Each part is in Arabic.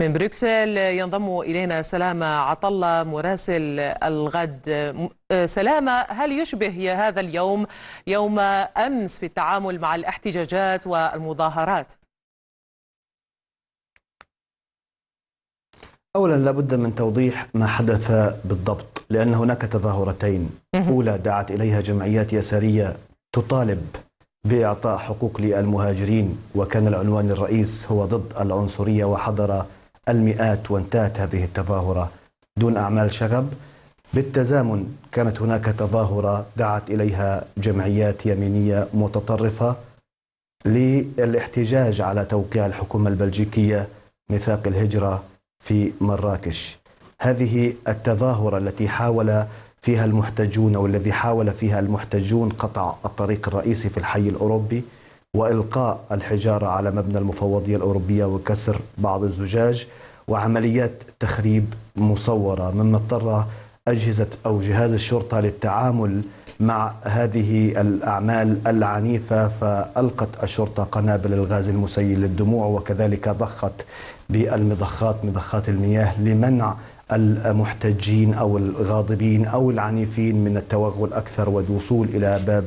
من بروكسل ينضم إلينا سلامة عطلة مراسل الغد آه، سلامة هل يشبه هذا اليوم يوم أمس في التعامل مع الاحتجاجات والمظاهرات؟ أولا لابد من توضيح ما حدث بالضبط لأن هناك تظاهرتين أولى دعت إليها جمعيات يسارية تطالب بإعطاء حقوق للمهاجرين وكان العنوان الرئيس هو ضد العنصرية وحضر المئات وانتهت هذه التظاهرة دون أعمال شغب بالتزامن كانت هناك تظاهرة دعت إليها جمعيات يمينية متطرفة للاحتجاج على توقيع الحكومة البلجيكية ميثاق الهجرة في مراكش هذه التظاهرة التي حاول فيها المحتجون والذي حاول فيها المحتجون قطع الطريق الرئيسي في الحي الأوروبي وإلقاء الحجارة على مبنى المفوضية الأوروبية وكسر بعض الزجاج وعمليات تخريب مصورة مما اضطر أجهزة أو جهاز الشرطة للتعامل مع هذه الأعمال العنيفة فألقت الشرطة قنابل الغاز المسيل للدموع وكذلك ضخت بالمضخات مضخات المياه لمنع المحتجين أو الغاضبين أو العنيفين من التوغل أكثر والوصول إلى باب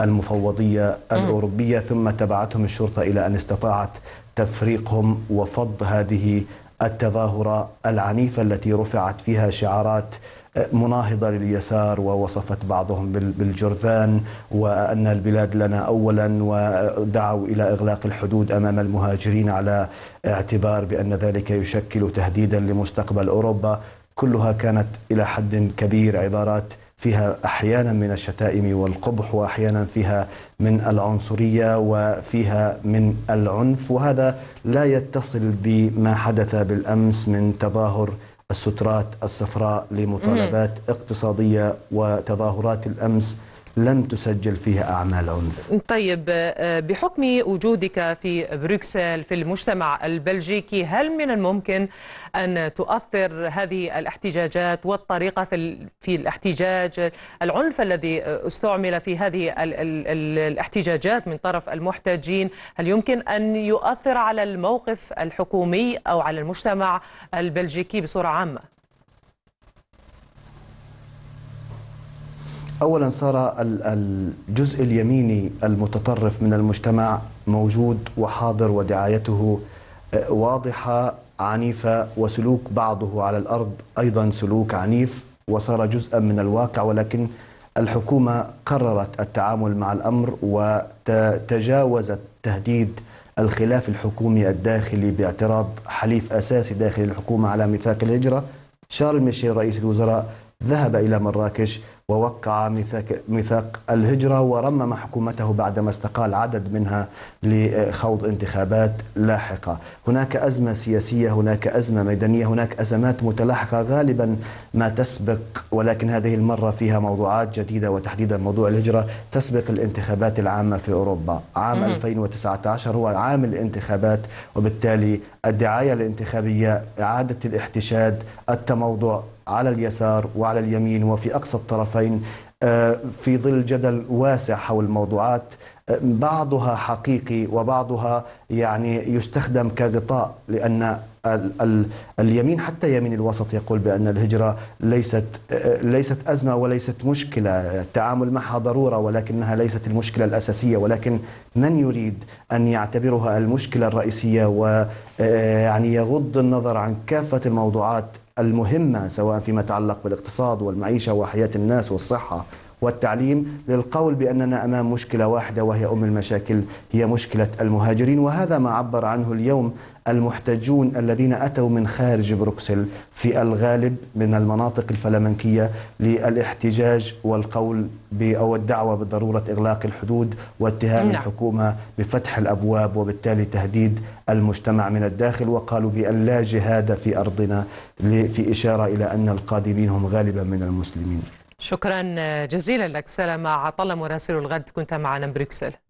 المفوضية الأوروبية ثم تبعتهم الشرطة إلى أن استطاعت تفريقهم وفض هذه التظاهرة العنيفة التي رفعت فيها شعارات آه، مناهضة لليسار ووصفت بعضهم بالجرذان وأن البلاد لنا أولا ودعوا إلى إغلاق الحدود أمام المهاجرين على اعتبار بأن ذلك يشكل تهديدا لمستقبل أوروبا كلها كانت إلى حد كبير عبارات فيها احيانا من الشتائم والقبح واحيانا فيها من العنصريه وفيها من العنف وهذا لا يتصل بما حدث بالامس من تظاهر السترات الصفراء لمطالبات اقتصاديه وتظاهرات الامس لن تسجل فيها أعمال عنف طيب آه، بحكم وجودك في بروكسل في المجتمع البلجيكي هل من الممكن أن تؤثر هذه الاحتجاجات والطريقة في, في الاحتجاج العنف الذي استعمل في هذه الاحتجاجات من طرف المحتجين هل يمكن أن يؤثر على الموقف الحكومي أو على المجتمع البلجيكي بصورة عامة؟ أولا صار الجزء اليميني المتطرف من المجتمع موجود وحاضر ودعايته آه، واضحة عنيفة وسلوك بعضه على الأرض أيضا سلوك عنيف وصار جزءا من الواقع ولكن الحكومة قررت التعامل مع الأمر وتجاوزت تهديد الخلاف الحكومي الداخلي باعتراض حليف أساسي داخل الحكومة على ميثاق الهجرة شارل ميشيل رئيس الوزراء ذهب إلى مراكش ووقع ميثاق الهجرة ورمم حكومته بعدما استقال عدد منها لخوض انتخابات لاحقة هناك أزمة سياسية هناك أزمة ميدانية هناك أزمات متلاحقة غالبا ما تسبق ولكن هذه المرة فيها موضوعات جديدة وتحديدا موضوع الهجرة تسبق الانتخابات العامة في أوروبا عام 2019 هو عام الانتخابات وبالتالي الدعاية الانتخابية إعادة الاحتشاد التموضع على اليسار وعلى اليمين وفي أقصى الطرفين آه، في ظل جدل واسع حول موضوعات آه، بعضها حقيقي وبعضها يعني يستخدم كغطاء لأن اليمين حتى يمين الوسط يقول بأن الهجرة ليست آه، ليست أزمة وليست مشكلة التعامل معها ضرورة ولكنها ليست المشكلة الأساسية ولكن من يريد أن يعتبرها المشكلة الرئيسية ويعني يغض النظر عن كافة الموضوعات المهمة سواء فيما يتعلق بالاقتصاد والمعيشة وحياة الناس والصحة والتعليم للقول بأننا أمام مشكلة واحدة وهي أم المشاكل هي مشكلة المهاجرين وهذا ما عبر عنه اليوم المحتجون الذين أتوا من خارج بروكسل في الغالب من المناطق الفلمنكية للاحتجاج والقول أو الدعوة بضرورة إغلاق الحدود واتهام نعم. الحكومة بفتح الأبواب وبالتالي تهديد المجتمع من الداخل وقالوا بأن لا جهاد في أرضنا في إشارة إلى أن القادمين هم غالبا من المسلمين شكرا جزيلا لك سلامة عطلة مراسل الغد كنت معنا بروكسل